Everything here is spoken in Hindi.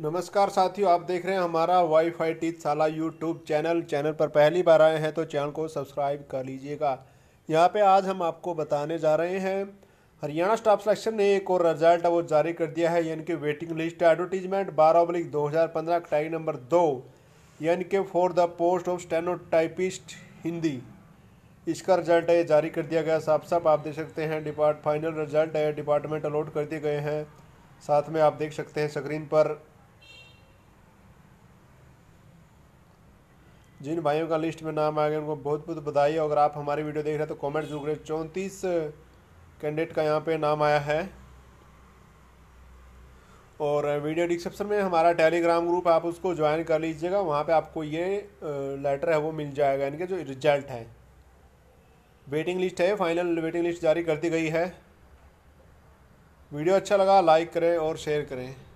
नमस्कार साथियों आप देख रहे हैं हमारा वाई फाई साला यूट्यूब चैनल चैनल पर पहली बार आए हैं तो चैनल को सब्सक्राइब कर लीजिएगा यहाँ पे आज हम आपको बताने जा रहे हैं हरियाणा स्टाफ सिलेक्शन ने एक और रिजल्ट वो जारी कर दिया है यानी कि वेटिंग लिस्ट एडवर्टीजमेंट बारह अब्लिक दो हज़ार पंद्रह कटाई नंबर दो यानी कि for the post of stenotypist Hindi इसका रिजल्ट है जारी कर दिया गया साफ साफ आप देख सकते हैं डिपार्ट फाइनल रिजल्ट है डिपार्टमेंट अलॉट कर दिए गए हैं साथ में आप देख सकते हैं स्क्रीन पर जिन भाइयों का लिस्ट में नाम आ गया उनको बहुत बहुत बधाई अगर आप हमारी वीडियो देख रहे हैं तो कमेंट जरूर करें चौंतीस कैंडिडेट का यहाँ पे नाम आया है और वीडियो डिस्क्रिप्शन में हमारा टेलीग्राम ग्रुप आप उसको ज्वाइन कर लीजिएगा वहाँ पे आपको ये लेटर है वो मिल जाएगा इनके जो रिजल्ट है वेटिंग लिस्ट है फाइनल वेटिंग लिस्ट जारी कर दी गई है वीडियो अच्छा लगा लाइक करें और शेयर करें